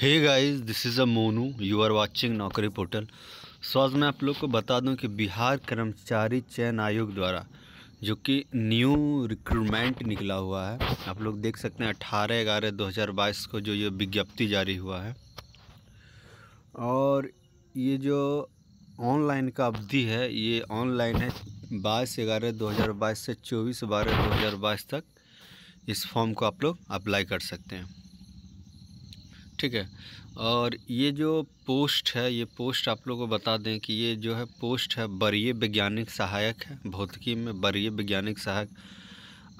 hey guys this is a Monu you are watching Naukri portal so आज मैं आप लोग को बता दूं कि बिहार कर्मचारी चयन आयोग द्वारा जो कि न्यू रिक्रूटमेंट निकला हुआ है आप लोग देख सकते हैं अट्ठारह ग्यारह दो हज़ार बाईस को जो ये विज्ञप्ति जारी हुआ है और ये जो ऑनलाइन का अवधि है ये ऑनलाइन है बाईस ग्यारह दो हज़ार बाईस से चौबीस बारह दो हज़ार बाईस तक इस फॉर्म को आप लोग अप्लाई कर सकते हैं ठीक है और ये जो पोस्ट है ये पोस्ट आप लोगों को बता दें कि ये जो है पोस्ट है बरीय वैज्ञानिक सहायक है भौतिकी में बरीय वैज्ञानिक सहायक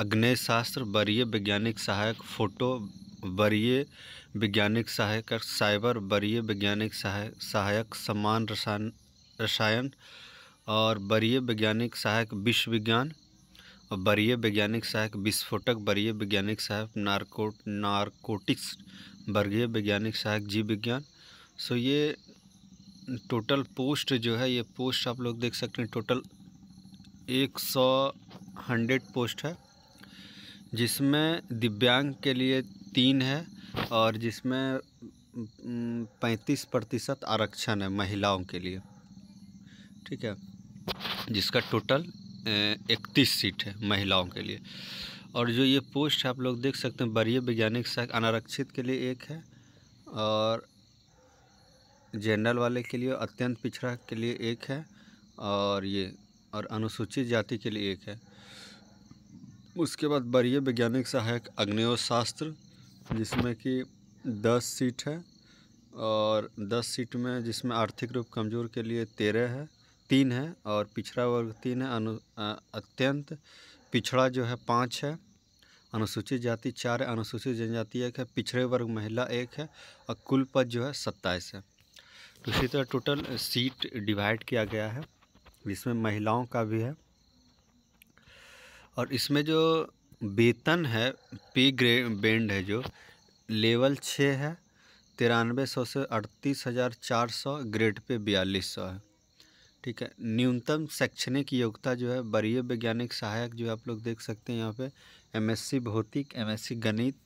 अग्नय शास्त्र बरीय वैज्ञानिक सहायक फ़ोटो बरीय वैज्ञानिक सहायक साइबर बरीय वैज्ञानिक सहायक सहायक समान रसायन रसायन और बरीय वैज्ञानिक सहायक विश्व विज्ञान और बरीय वैज्ञानिक सहायक विस्फोटक बरीय वैज्ञानिक सहायक नारकोट नारकोटिक्स वर्गीय वैज्ञानिक सहायक जीव विज्ञान सो ये टोटल पोस्ट जो है ये पोस्ट आप लोग देख सकते हैं टोटल एक सौ हंड्रेड पोस्ट है जिसमें दिव्यांग के लिए तीन है और जिसमें पैंतीस प्रतिशत आरक्षण है महिलाओं के लिए ठीक है जिसका टोटल इकतीस सीट है महिलाओं के लिए और जो ये पोस्ट आप लोग देख सकते हैं बरीय वैज्ञानिक सहायक अनारक्षित के लिए एक है और जनरल वाले के लिए अत्यंत पिछड़ा के लिए एक है और ये और अनुसूचित जाति के लिए एक है उसके बाद वरीय वैज्ञानिक सहायक अग्नियो शास्त्र जिसमें कि दस सीट है और दस सीट में जिसमें आर्थिक रूप कमज़ोर के लिए तेरह है तीन है और पिछड़ा वर्ग तीन है अनु अत्यंत पिछड़ा जो है पाँच है अनुसूचित जाति चार है अनुसूचित जनजाति एक है पिछड़े वर्ग महिला एक है और कुल पद जो है सत्ताईस है तो इसी तरह टोटल सीट डिवाइड किया गया है जिसमें महिलाओं का भी है और इसमें जो वेतन है पे ग्रे बैंड है जो लेवल छः है तिरानवे सौ से अड़तीस हज़ार चार सौ ग्रेड पे बयालीस सौ है ठीक है न्यूनतम शैक्षणिक योग्यता जो है वरीय वैज्ञानिक सहायक जो आप लोग देख सकते हैं यहाँ पे एमएससी भौतिक एमएससी गणित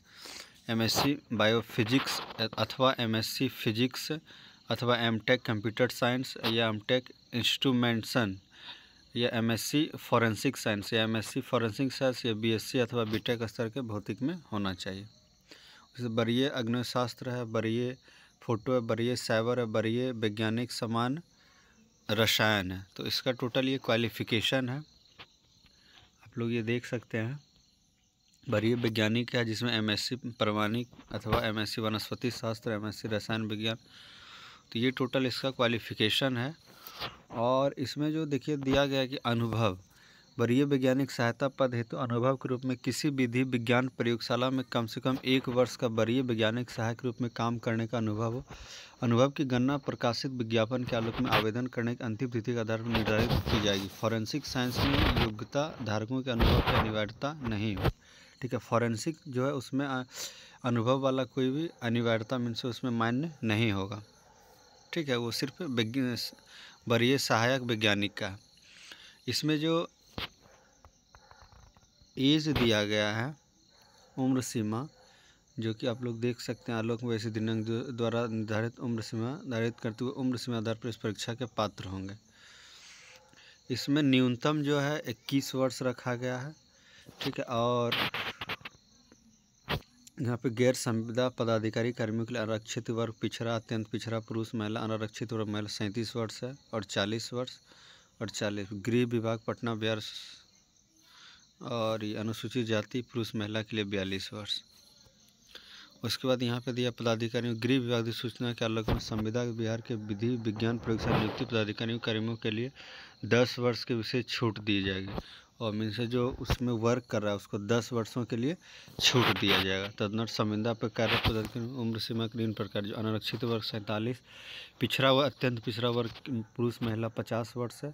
एमएससी बायोफिजिक्स अथवा एमएससी फिजिक्स अथवा एमटेक कंप्यूटर साइंस या एमटेक इंस्ट्रूमेंटसन या एमएससी फॉरेंसिक साइंस या एमएससी फॉरेंसिक साइंस या बीएससी अथवा बीटेक स्तर के भौतिक में होना चाहिए उसे बरिए अग्निशास्त्र है बरिए फोटो है बरिए साइबर है बरिए वैज्ञानिक समान रसायन है तो इसका टोटल ये क्वालिफिकेशन है आप लोग ये देख सकते हैं वरीय वैज्ञानिक है जिसमें एमएससी प्रमाणिक अथवा एमएससी वनस्पति शास्त्र एमएससी रसायन विज्ञान तो ये टोटल इसका क्वालिफिकेशन है और इसमें जो देखिए दिया गया कि अनुभव वरीय वैज्ञानिक सहायता पद हेतु तो अनुभव के रूप में किसी विधि विज्ञान प्रयोगशाला में कम से कम एक वर्ष का वरीय वैज्ञानिक सहायक के रूप में काम करने का अनुभव अनुभव की गणना प्रकाशित विज्ञापन के आलोक में आवेदन करने की अंतिम तिथि के आधार पर निर्धारित की जाएगी फॉरेंसिक साइंस में योग्यता धारकों के अनुभव की अनिवार्यता नहीं हो ठीक है फॉरेंसिक जो है उसमें अनुभव वाला कोई भी अनिवार्यता मीन से उसमें मान्य नहीं होगा ठीक है वो सिर्फ वरीय सहायक वैज्ञानिक का है इसमें जो एज दिया गया है उम्र सीमा जो कि आप लोग देख सकते हैं आलोक वैसी दिनांक द्वारा निर्धारित उम्र सीमा निर्धारित करते हुए उम्र सीमा आधार पर इस परीक्षा के पात्र होंगे इसमें न्यूनतम जो है इक्कीस वर्ष रखा गया है ठीक है और यहाँ पे गैर संविदा पदाधिकारी कर्मियों के लिए आरक्षित वर्ग पिछड़ा अत्यंत पिछड़ा पुरुष महिला अनारक्षित वर्ग महिला सैंतीस वर्ष है और चालीस वर्ष और चालीस गृह विभाग पटना बिहार और अनुसूचित जाति पुरुष महिला के लिए बयालीस वर्ष उसके बाद यहाँ पे दिया पदाधिकारियों गृह विभाग की सूचना के आलोक में संविदा बिहार के विधि विज्ञान प्रयोगशाला नियुक्ति पदाधिकारियों कर्मियों के लिए दस वर्ष के विशेष छूट दी जाएगी और मीन से जो उसमें वर्क कर रहा है उसको दस वर्षों के लिए छूट दिया जाएगा तदनर संविदा पर कार्य प्रदर्शन उम्र सीमा के तीन प्रकार जो अनारक्षित वर्ग सैंतालीस पिछड़ा वर्ग अत्यंत पिछड़ा वर्ग पुरुष महिला पचास वर्ष है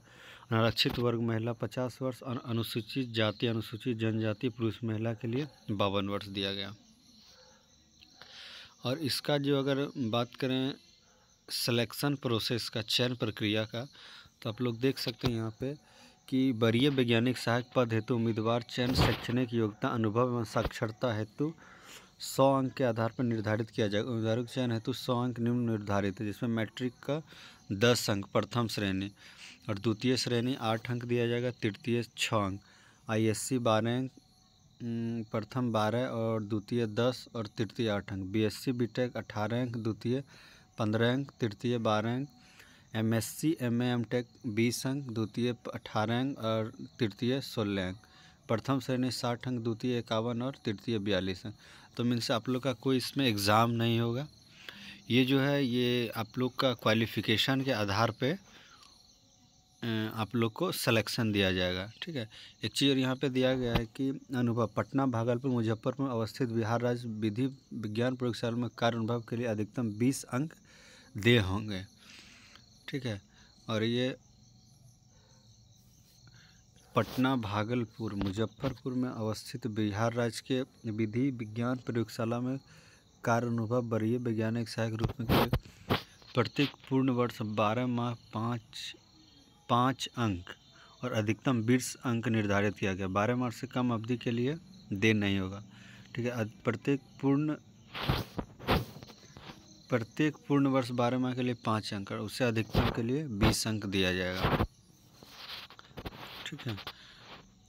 अनारक्षित वर्ग महिला पचास वर्ष और अनुसूचित जाति अनुसूचित जनजाति पुरुष महिला के लिए बावन वर्ष दिया गया और इसका जो अगर बात करें सिलेक्शन प्रोसेस का चयन प्रक्रिया का तो आप लोग देख सकते हैं यहाँ पर कि वरीय वैज्ञानिक सहायक पद हेतु उम्मीदवार चयन शैक्षणिक योग्यता अनुभव एवं साक्षरता हेतु सौ अंक के आधार पर निर्धारित किया जाएगा उम्मीदवारों के चयन हेतु सौ अंक निम्न निर्धारित है जिसमें मैट्रिक का दस अंक प्रथम श्रेणी और द्वितीय श्रेणी आठ अंक दिया जाएगा तृतीय छः अंक आई एस सी बारह अंक प्रथम बारह और द्वितीय दस और तृतीय आठ अंक B S C B tech अठारह अंक द्वितीय पंद्रह अंक तृतीय बारह अंक M S C M A M tech बीस अंक द्वितीय अठारह अंक और तृतीय सोलह अंक प्रथम श्रेणी साठ अंक द्वितीय इक्यावन और तृतीय बयालीस अंक तो से आप लोग का कोई इसमें एग्ज़ाम नहीं होगा ये जो है ये आप लोग का क्वालिफ़िकेशन के आधार पे आप लोग को सिलेक्शन दिया जाएगा ठीक है एक चीज़ और यहाँ पर दिया गया है कि अनुभव पटना भागलपुर मुजफ्फरपुर अवस्थित बिहार राज्य विधि विज्ञान प्रयोगशाला में कार्य अनुभव के लिए अधिकतम बीस अंक दे होंगे ठीक है और ये पटना भागलपुर मुजफ्फरपुर में अवस्थित बिहार राज्य के विधि विज्ञान प्रयोगशाला में कार्य अनुभव वरीय वैज्ञानिक सहायक रूप में किए प्रत्येक पूर्ण वर्ष बारह माह पाँच पाँच अंक और अधिकतम बीस अंक निर्धारित किया गया बारह माह से कम अवधि के लिए देन नहीं होगा ठीक है प्रत्येक पूर्ण प्रत्येक पूर्ण वर्ष बारह माह के लिए पाँच अंक और उससे अधिकतम के लिए बीस अंक दिया जाएगा ठीक है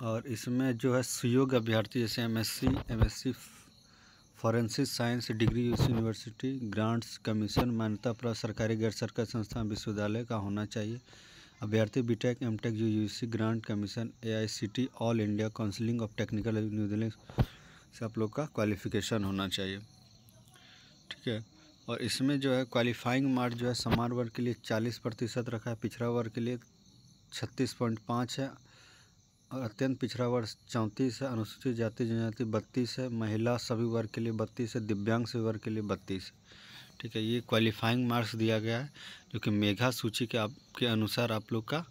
और इसमें जो है सुयोग अभ्यर्थी जैसे MSc MSc forensic science degree university grants commission मान्यता प्राप्त सरकारी गैर सरकारी संस्थान विश्वविद्यालय का होना चाहिए अभ्यर्थी बीटेक एमटेक सी grant commission AICT all India counselling of technical New Zealand से आप लोग का क्वालिफिकेशन होना चाहिए ठीक है और इसमें जो है क्वालिफाइंग मार्क जो है समान वर्ग के लिए चालीस प्रतिशत रखा है पिछड़ा वर्ग के लिए छत्तीस पॉइंट पाँच है और अत्यंत पिछड़ा वर्ग चौंतीस है अनुसूचित जाति जनजाति बत्तीस है महिला सभी वर्ग के लिए बत्तीस है दिव्यांग सभी वर्ग के लिए बत्तीस है ठीक है ये क्वालिफाइंग मार्क्स दिया गया है जो कि मेघा सूची के आपके अनुसार आप लोग का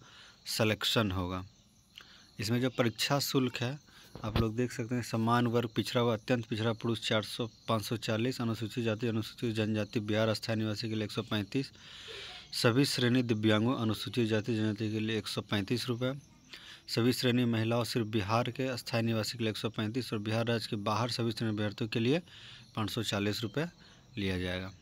सलेक्शन होगा इसमें जो परीक्षा शुल्क है आप लोग देख सकते हैं सम्मान वर्ग पिछड़ा व अत्यंत पिछड़ा पुरुष चार सौ पाँच सौ चालीस अनुसूचित जाति अनुसूचित जनजाति बिहार स्थायी निवासी के लिए एक सौ पैंतीस सभी श्रेणी दिव्यांगों अनुसूचित जाति जनजाति के लिए एक सौ पैंतीस रुपये सभी श्रेणी महिलाओं सिर्फ बिहार के स्थायी निवासी के लिए एक सौ पैंतीस और बिहार राज्य के बाहर सभी श्रेणी अभ्यर्थियों के लिए पाँच सौ चालीस रुपये लिया जाएगा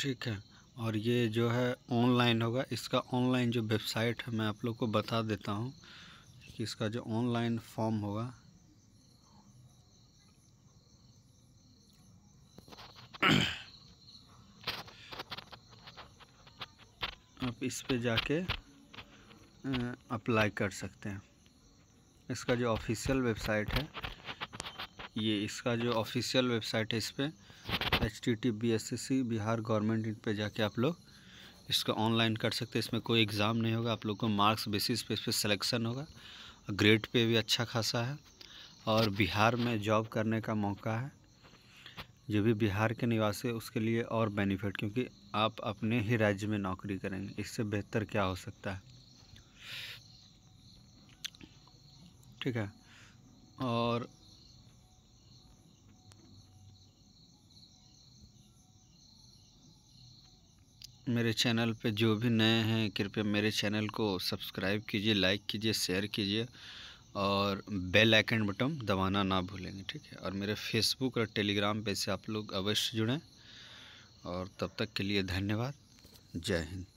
ठीक है और ये जो है ऑनलाइन होगा इसका ऑनलाइन जो वेबसाइट है मैं आप लोग को बता देता हूँ कि इसका जो ऑनलाइन फॉर्म होगा आप इस पे जाके अप्लाई कर सकते हैं इसका जो ऑफिशियल वेबसाइट है ये इसका जो ऑफिशियल वेबसाइट है इस पर H T T B S S C Bihar government in पर जाके आप लोग इसको ऑनलाइन कर सकते हैं इसमें कोई एग्ज़ाम नहीं होगा आप लोग को मार्क्स बेसिस पे इस पर सलेक्शन होगा ग्रेड पे भी अच्छा खासा है और बिहार में जॉब करने का मौका है जो भी बिहार के निवासी है उसके लिए और बेनिफिट क्योंकि आप अपने ही राज्य में नौकरी करेंगे इससे बेहतर क्या हो सकता है ठीक है और मेरे चैनल पे जो भी नए हैं कृपया मेरे चैनल को सब्सक्राइब कीजिए लाइक कीजिए शेयर कीजिए और बेल आइकन बटन दबाना ना भूलेंगे ठीक है और मेरे फेसबुक और टेलीग्राम पे से आप लोग अवश्य जुड़ें और तब तक के लिए धन्यवाद जय हिंद